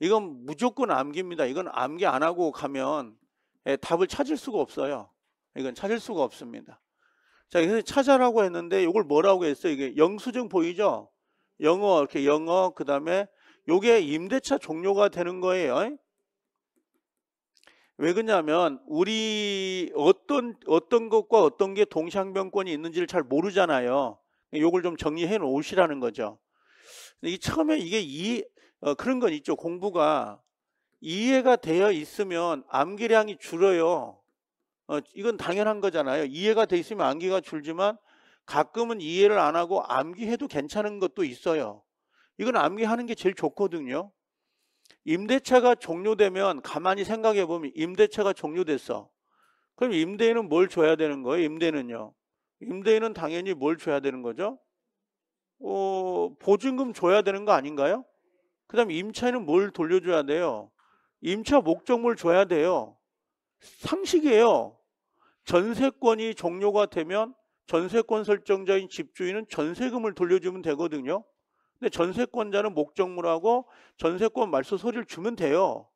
이건 무조건 암기입니다. 이건 암기 안 하고 가면 예, 답을 찾을 수가 없어요. 이건 찾을 수가 없습니다. 자, 그래서 찾아라고 했는데 이걸 뭐라고 했어요? 이게 영수증 보이죠? 영어 이렇게 영어 그다음에 요게 임대차 종료가 되는 거예요. 왜 그러냐면 우리 어떤 어떤 것과 어떤 게 동시항변권이 있는지를 잘 모르잖아요. 요걸 좀 정리해 놓으시라는 거죠. 이 처음에 이게 이 어, 그런 건 있죠. 공부가 이해가 되어 있으면 암기량이 줄어요. 어, 이건 당연한 거잖아요. 이해가 되어 있으면 암기가 줄지만 가끔은 이해를 안 하고 암기해도 괜찮은 것도 있어요. 이건 암기하는 게 제일 좋거든요. 임대차가 종료되면 가만히 생각해 보면 임대차가 종료됐어. 그럼 임대인은 뭘 줘야 되는 거예요? 임대인은요 임대인은 당연히 뭘 줘야 되는 거죠? 어, 보증금 줘야 되는 거 아닌가요? 그 다음 임차인은 뭘 돌려줘야 돼요? 임차 목적물 줘야 돼요. 상식이에요. 전세권이 종료가 되면 전세권 설정자인 집주인은 전세금을 돌려주면 되거든요. 근데 전세권자는 목적물하고 전세권 말소 서류를 주면 돼요.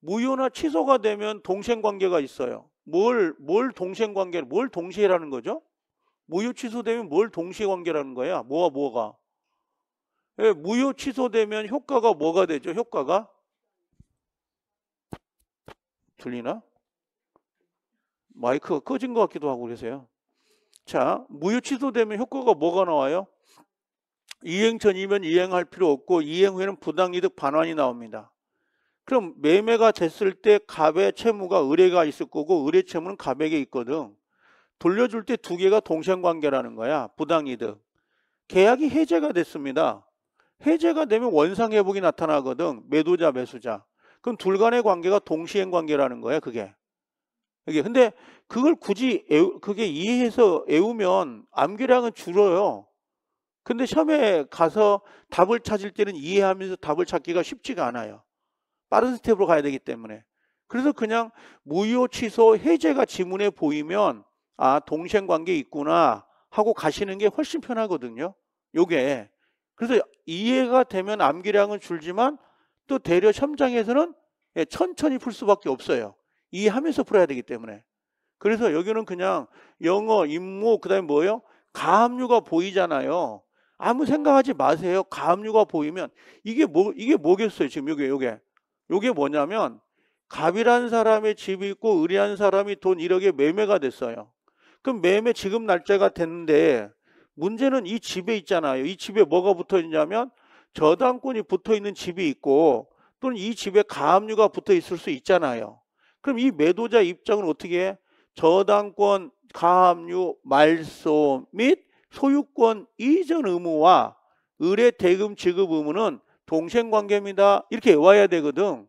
무효나 취소가 되면 동생 관계가 있어요. 뭘, 뭘 동생 관계, 뭘 동시에라는 거죠? 무효 취소되면 뭘 동시에 관계라는 거야? 뭐와 뭐가? 예, 무효 취소되면 효과가 뭐가 되죠? 효과가 들리나? 마이크가 꺼진 것 같기도 하고 그러세요. 자, 무효 취소되면 효과가 뭐가 나와요? 이행 전이면 이행할 필요 없고 이행 후에는 부당이득 반환이 나옵니다. 그럼 매매가 됐을 때 갑의 채무가 의뢰가 있을 거고 의뢰 채무는 갑에게 있거든. 돌려줄 때 두 개가 동생 관계라는 거야. 부당이득. 계약이 해제가 됐습니다. 해제가 되면 원상회복이 나타나거든. 매도자, 매수자. 그럼 둘 간의 관계가 동시행 관계라는 거야, 그게. 이게 근데 그걸 굳이 애우, 그게 이해해서 애우면 암기량은 줄어요. 근데 시험에 가서 답을 찾을 때는 이해하면서 답을 찾기가 쉽지가 않아요. 빠른 스텝으로 가야 되기 때문에. 그래서 그냥 무효 취소 해제가 지문에 보이면 아, 동생 관계 있구나 하고 가시는 게 훨씬 편하거든요. 요게 그래서 이해가 되면 암기량은 줄지만 또 대려 첨장에서는 예, 천천히 풀 수밖에 없어요. 이해하면서 풀어야 되기 때문에. 그래서 여기는 그냥 영어, 임무, 그 다음에 뭐예요? 가압류가 보이잖아요. 아무 생각하지 마세요. 가압류가 보이면 이게 뭐 이게 뭐겠어요? 지금 요게 요게 요게 뭐냐면 갑이란 사람의 집이 있고 을이란 사람이 돈 1억에 매매가 됐어요. 그럼 매매 지금 날짜가 됐는데 문제는 이 집에 있잖아요. 이 집에 뭐가 붙어 있냐면 저당권이 붙어 있는 집이 있고 또는 이 집에 가압류가 붙어 있을 수 있잖아요. 그럼 이 매도자 입장은 어떻게 해? 저당권 가압류 말소 및 소유권 이전 의무와 의뢰 대금 지급 의무는 동생 관계입니다. 이렇게 와야 되거든.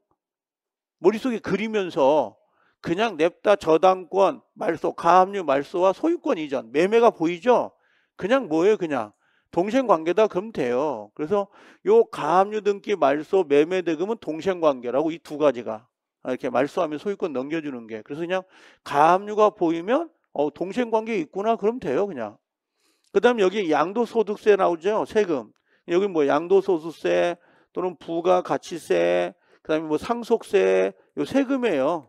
머릿속에 그리면서 그냥 냅다 저당권 말소, 가압류 말소와 소유권 이전 매매가 보이죠? 그냥 뭐예요, 그냥. 동생 관계다 그러면 돼요. 그래서 요 가압류 등기 말소 매매 대금은 동생 관계라고 이 두 가지가 이렇게 말소하면 소유권 넘겨주는 게 그래서 그냥 가압류가 보이면 어 동생 관계 있구나 그럼 돼요 그냥. 그다음 여기 양도소득세 나오죠 세금 여기 뭐 양도소득세 또는 부가가치세 그다음에 뭐 상속세 요 세금이에요.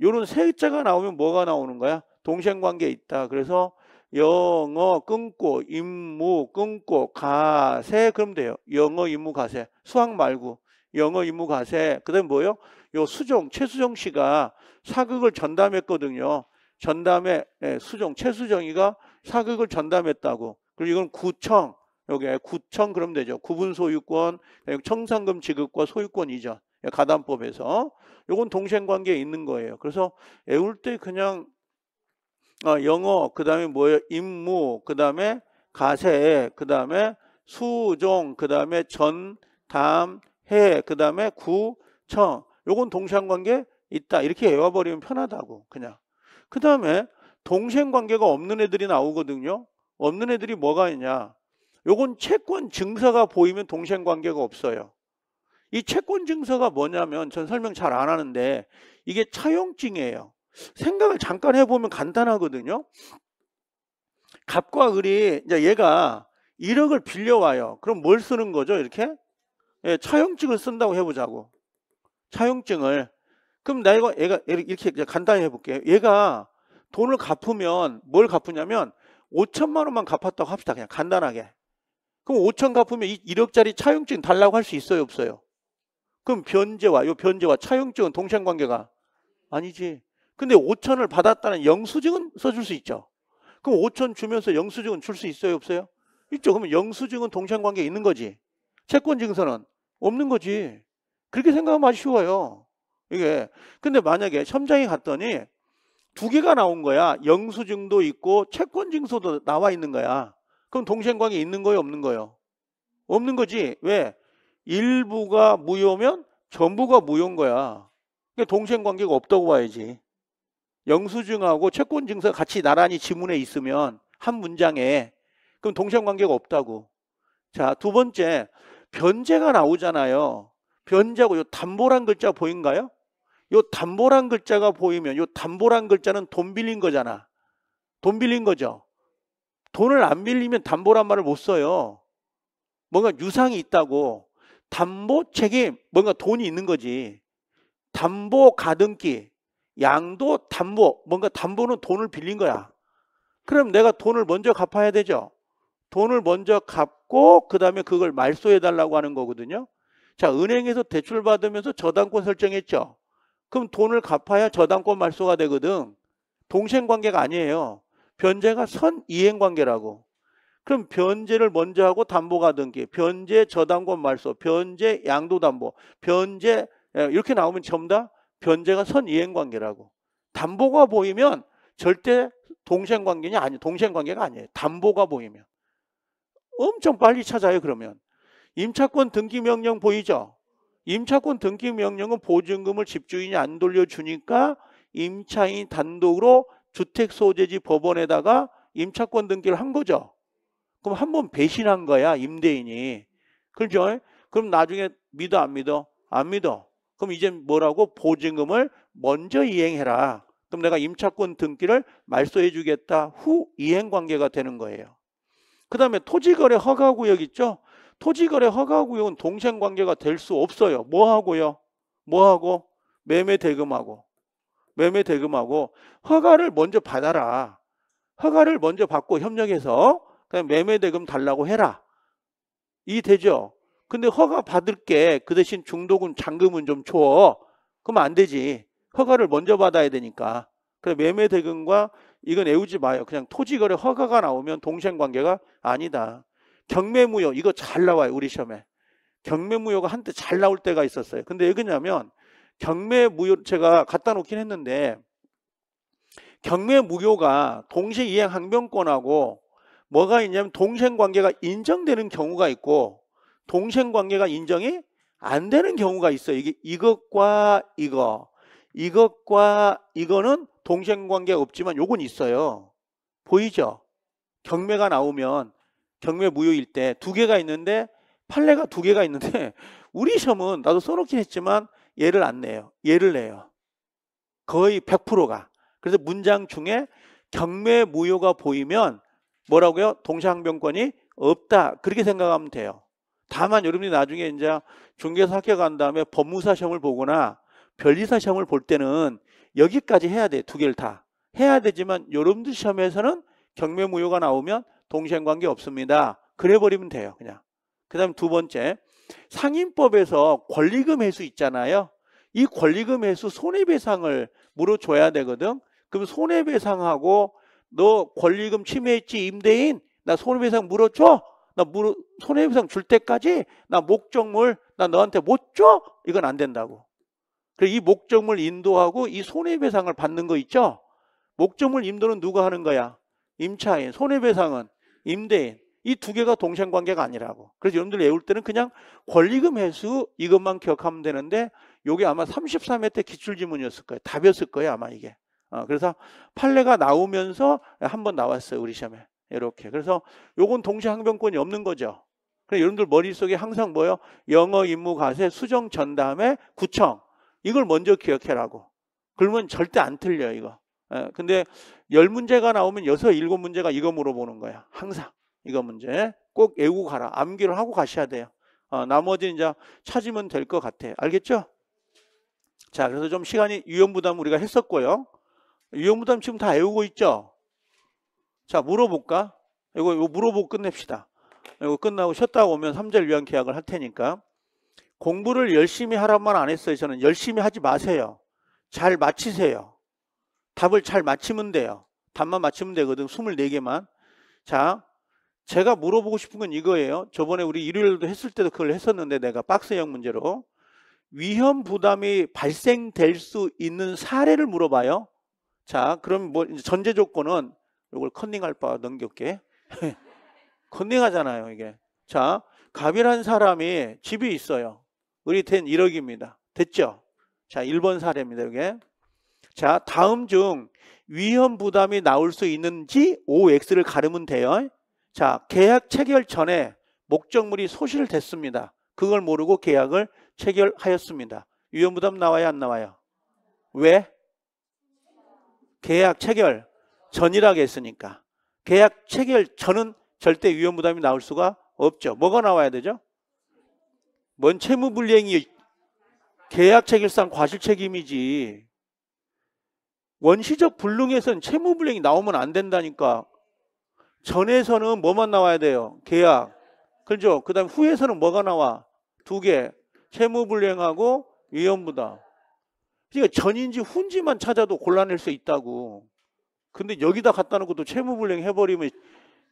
요런 세자가 나오면 뭐가 나오는 거야? 동생 관계 있다. 그래서 영어 끊고 임무 끊고 가세 그럼 돼요. 영어 임무 가세. 수학 말고 영어 임무 가세. 그다음 뭐요? 요 수종 최수종 씨가 사극을 전담했거든요. 전담에 예, 수종 최수정이가 사극을 전담했다고. 그리고 이건 구청 여기 구청 그럼 되죠. 구분 소유권, 청산금 지급과 소유권 이전. 예, 가담법에서 요건 동생 관계에 있는 거예요. 그래서 애울 때 그냥 어, 영어, 그 다음에 뭐예요? 임무, 그 다음에 가세, 그 다음에 수종, 그 다음에 전, 담, 해, 그 다음에 구, 청. 요건 동생 관계 있다. 이렇게 외워버리면 편하다고, 그냥. 그 다음에 동생 관계가 없는 애들이 나오거든요. 없는 애들이 뭐가 있냐. 요건 채권 증서가 보이면 동생 관계가 없어요. 이 채권 증서가 뭐냐면 전 설명 잘 안 하는데 이게 차용증이에요. 생각을 잠깐 해보면 간단하거든요. 갑과 을이 이제 얘가 1억을 빌려와요. 그럼 뭘 쓰는 거죠? 이렇게 예, 차용증을 쓴다고 해보자고. 차용증을 그럼 나 이거 얘가 이렇게 간단히 해볼게요. 얘가 돈을 갚으면 뭘 갚으냐면 5천만 원만 갚았다고 합시다. 그냥 간단하게. 그럼 5천 갚으면 1억짜리 차용증 달라고 할 수 있어요? 없어요? 그럼 변제와 요 변제와 차용증은 동생 관계가 아니지. 근데 5천을 받았다는 영수증은 써줄 수 있죠. 그럼 5천 주면서 영수증은 줄 수 있어요, 없어요? 있죠. 그러면 영수증은 동생 관계 있는 거지. 채권 증서는 없는 거지. 그렇게 생각하면 아주 쉬워요. 이게. 근데 만약에 첨장이 갔더니 두 개가 나온 거야. 영수증도 있고 채권 증서도 나와 있는 거야. 그럼 동생 관계 있는 거예요, 없는 거예요? 없는 거지. 왜? 일부가 무효면 전부가 무효인 거야. 그러니까 동생 관계가 없다고 봐야지. 영수증하고 채권 증서 같이 나란히 지문에 있으면 한 문장에 그럼 동시한 관계가 없다고. 자, 두 번째 변제가 나오잖아요. 변제하고 요 담보란 글자 보인가요? 요 담보란 글자가 보이면 요 담보란 글자는 돈 빌린 거잖아. 돈 빌린 거죠. 돈을 안 빌리면 담보란 말을 못 써요. 뭔가 유상이 있다고 담보 책임 뭔가 돈이 있는 거지. 담보 가등기 양도 담보, 뭔가 담보는 돈을 빌린 거야. 그럼 내가 돈을 먼저 갚아야 되죠. 돈을 먼저 갚고 그다음에 그걸 말소해 달라고 하는 거거든요. 자, 은행에서 대출 받으면서 저당권 설정했죠. 그럼 돈을 갚아야 저당권 말소가 되거든. 동생 관계가 아니에요. 변제가 선 이행 관계라고. 그럼 변제를 먼저 하고 담보가 등게 변제 저당권 말소, 변제 양도 담보, 변제 예, 이렇게 나오면 전부 다 변제가 선이행 관계라고. 담보가 보이면 절대 동생 관계냐 아니 동생 관계가 아니에요. 담보가 보이면 엄청 빨리 찾아요. 그러면 임차권 등기 명령 보이죠? 임차권 등기 명령은 보증금을 집주인이 안 돌려주니까 임차인 단독으로 주택 소재지 법원에다가 임차권 등기를 한 거죠. 그럼 한번 배신한 거야 임대인이. 그죠? 그럼 나중에 믿어 안 믿어? 안 믿어. 그럼 이제 뭐라고 보증금을 먼저 이행해라. 그럼 내가 임차권 등기를 말소해 주겠다. 후 이행관계가 되는 거예요. 그 다음에 토지거래 허가구역 있죠? 토지거래 허가구역은 동생관계가 될 수 없어요. 뭐하고요? 뭐하고? 매매대금하고. 매매대금하고 허가를 먼저 받아라. 허가를 먼저 받고 협력해서 그냥 매매대금 달라고 해라. 이 되죠? 근데 허가 받을게. 그 대신 중도금 잔금은 좀 줘. 그러면 안 되지. 허가를 먼저 받아야 되니까. 그래 매매 대금과 이건 애우지 마요. 그냥 토지 거래 허가가 나오면 동생 관계가 아니다. 경매무효 이거 잘 나와요 우리 시험에. 경매무효가 한때 잘 나올 때가 있었어요. 근데 왜 그러냐면 경매무효 제가 갖다 놓긴 했는데 경매무효가 동시 이행 항변권하고 뭐가 있냐면 동생 관계가 인정되는 경우가 있고 동생 관계가 인정이 안 되는 경우가 있어요. 이게 이것과 이거, 이것과 이거는 동생 관계 없지만 요건 있어요. 보이죠? 경매가 나오면 경매 무효일 때 두 개가 있는데 판례가 두 개가 있는데 우리 시험은 나도 써놓긴 했지만 얘를 안 내요. 얘를 내요. 거의 100%가. 그래서 문장 중에 경매 무효가 보이면 뭐라고요? 동시항변권이 없다. 그렇게 생각하면 돼요. 다만 여러분이 나중에 이제 중개사 합격한 다음에 법무사 시험을 보거나 변리사 시험을 볼 때는 여기까지 해야 돼. 두 개를 다. 해야 되지만 여러분들 시험에서는 경매무효가 나오면 동시행관계 없습니다. 그래버리면 돼요. 그냥. 그 다음 두 번째 상임법에서 권리금 회수 있잖아요. 이 권리금 회수 손해배상을 물어줘야 되거든. 그럼 손해배상하고 너 권리금 침해했지 임대인 나 손해배상 물어줘 나 물, 손해배상 줄 때까지 나 목적물 나 너한테 못 줘? 이건 안 된다고. 그래서 이 목적물 인도하고 이 손해배상을 받는 거 있죠? 목적물 인도는 누가 하는 거야? 임차인, 손해배상은 임대인. 이 두 개가 동생 관계가 아니라고. 그래서 여러분들 외울 때는 그냥 권리금 회수 이것만 기억하면 되는데 요게 아마 33회 때 기출지문이었을 거예요. 답이었을 거예요, 아마 이게. 어, 그래서 판례가 나오면서 한번 나왔어요, 우리 시험에. 이렇게. 그래서 요건 동시 항변권이 없는 거죠. 그래 여러분들 머릿속에 항상 뭐요? 영어 임무 과세 수정 전담음에 구청. 이걸 먼저 기억해라고. 그러면 절대 안 틀려 요 이거. 예, 근데 열문제가 나오면 여섯 일곱 문제가 이거 물어보는 거야. 항상. 이거 문제 꼭 외우고 가라. 암기를 하고 가셔야 돼요. 어, 나머지 이제 찾으면 될 것 같아. 알겠죠? 자, 그래서 좀 시간이 유형부담 우리가 했었고요. 유형부담 지금 다 외우고 있죠? 자, 물어볼까? 이거, 이거 물어보고 끝냅시다. 이거 끝나고 쉬었다 오면 3절 위한 계약을 할 테니까. 공부를 열심히 하란만 안 했어요. 저는 열심히 하지 마세요. 잘 마치세요. 답을 잘 맞히면 돼요. 답만 맞히면 되거든. 24개만. 자, 제가 물어보고 싶은 건 이거예요. 저번에 우리 일요일도 했을 때도 그걸 했었는데 내가 박스형 문제로. 위험 부담이 발생될 수 있는 사례를 물어봐요. 자, 그럼 뭐 전제 조건은 이걸 컨닝할 바 넘겼게. 컨닝하잖아요, 이게. 자, 갑이란 사람이 집이 있어요. 우리 된 1억입니다. 됐죠? 자, 1번 사례입니다, 이게. 자, 다음 중 위험 부담이 나올 수 있는지 OX를 가르면 돼요. 자, 계약 체결 전에 목적물이 소실됐습니다. 그걸 모르고 계약을 체결하였습니다. 위험 부담 나와요, 안 나와요? 왜? 계약 체결 전이라고 했으니까 계약 체결 전은 절대 위험 부담이 나올 수가 없죠. 뭐가 나와야 되죠? 뭔 채무 불이행이 계약 체결상 과실 책임이지. 원시적 불능에서는 채무 불이행이 나오면 안 된다니까. 전에서는 뭐만 나와야 돼요? 계약. 그죠? 그다음 후에서는 뭐가 나와? 두 개. 채무 불이행하고 위험 부담. 그러니까 전인지 훈지만 찾아도 곤란낼수 있다고. 근데 여기다 갖다 놓고 도 채무불량 해버리면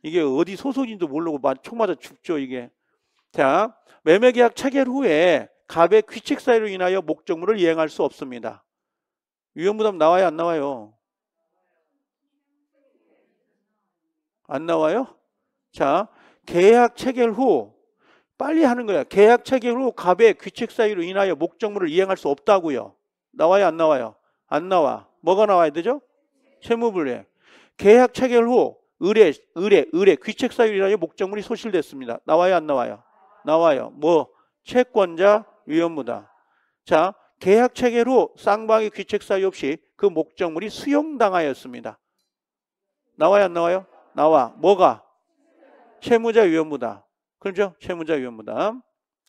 이게 어디 소속인도 모르고 총 맞아 죽죠 이게. 자 매매계약 체결 후에 갑의 귀책 사유로 인하여 목적물을 이행할 수 없습니다. 위험부담 나와요 안 나와요? 안 나와요? 자 계약 체결 후 빨리 하는 거야. 계약 체결 후 갑의 귀책 사유로 인하여 목적물을 이행할 수 없다고요. 나와요 안 나와요? 안 나와. 뭐가 나와야 되죠? 채무불이에 계약 체결 후 의뢰, 의뢰, 의뢰, 귀책 사유로 인하여 목적물이 소실됐습니다. 나와요, 안 나와요? 나와요. 뭐? 채권자 위험무다. 자, 계약 체결 후 쌍방의 귀책 사유 없이 그 목적물이 수용당하였습니다. 나와요, 안 나와요? 나와. 뭐가? 채무자 위험무다. 그렇죠? 채무자 위험무다.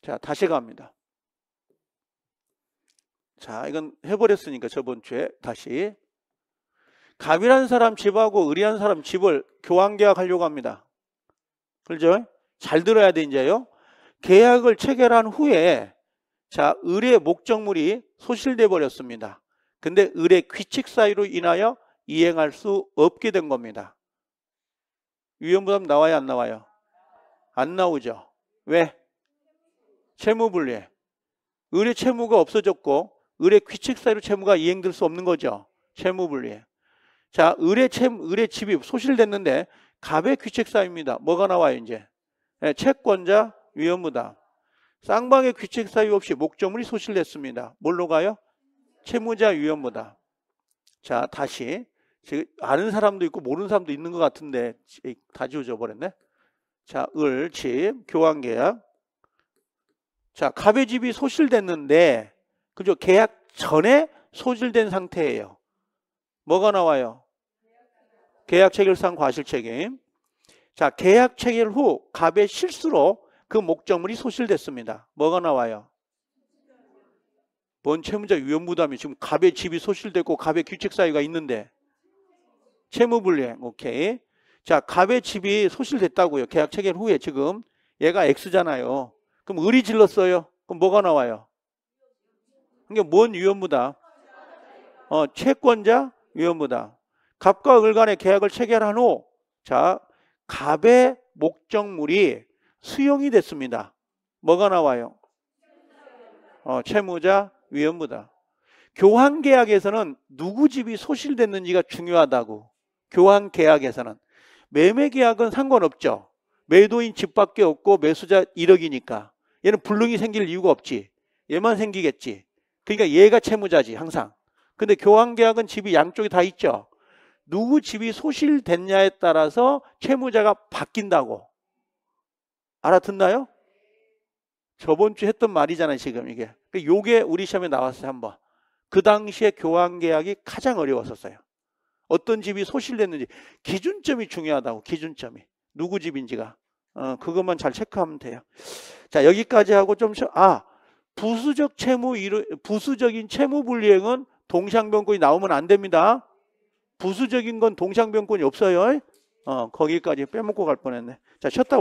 자, 다시 갑니다. 자, 이건 해버렸으니까 저번 주에 다시 갑이라는 사람 집하고 의리한 사람 집을 교환 계약하려고 합니다. 그죠잘 들어야 돼 이제요. 계약을 체결한 후에 자 의뢰 목적물이 소실돼 버렸습니다. 근데 의뢰 귀칙 사유로 인하여 이행할 수 없게 된 겁니다. 위험부담 나와요 안 나와요? 안 나오죠. 왜? 채무불리해. 을의 채무가 없어졌고 의뢰 귀칙 사유로 채무가 이행될 수 없는 거죠. 채무불리해. 자, 을의 챔, 을의 집이 소실됐는데 갑의 귀책사유입니다. 뭐가 나와요, 이제? 네, 채권자 위험무다. 쌍방의 귀책사유 없이 목적물이 소실됐습니다. 뭘로 가요? 채무자 위험무다. 자, 다시. 지금 아는 사람도 있고 모르는 사람도 있는 것 같은데 다 지워져 버렸네. 자, 을, 집, 교환계약. 자, 갑의 집이 소실됐는데, 그죠? 계약 전에 소실된 상태예요. 뭐가 나와요? 계약 체결상 과실 책임. 자, 계약 체결 후 갑의 실수로 그 목적물이 소실됐습니다. 뭐가 나와요? 뭔 채무자 위험 부담이 지금 갑의 집이 소실됐고 갑의 규칙 사유가 있는데 채무 불이행 오케이. 자, 갑의 집이 소실됐다고요. 계약 체결 후에 지금 얘가 X잖아요. 그럼 을이 질렀어요. 그럼 뭐가 나와요? 이게 뭔 위험 부담? 어, 채권자 위원부다. 갑과 을 간의 계약을 체결한 후, 자, 갑의 목적물이 수용이 됐습니다. 뭐가 나와요? 어, 채무자 위험부다. 교환 계약에서는 누구 집이 소실됐는지가 중요하다고. 교환 계약에서는 매매 계약은 상관없죠. 매도인 집밖에 없고 매수자 1억이니까 얘는 불능이 생길 이유가 없지. 얘만 생기겠지. 그러니까 얘가 채무자지 항상. 근데 교환 계약은 집이 양쪽에 다 있죠. 누구 집이 소실됐냐에 따라서 채무자가 바뀐다고. 알아듣나요? 저번 주 했던 말이잖아요, 지금 이게. 그러니까 요게 우리 시험에 나왔어요, 한번. 그 당시에 교환 계약이 가장 어려웠었어요. 어떤 집이 소실됐는지 기준점이 중요하다고 기준점이 누구 집인지가 어, 그것만 잘 체크하면 돼요. 자 여기까지 하고 좀아 부수적 채무 부수적인 채무 불이행은 동상병권이 나오면 안 됩니다. 부수적인 건 동상병권이 없어요. 어, 거기까지 빼먹고 갈 뻔했네. 자, 쉬었다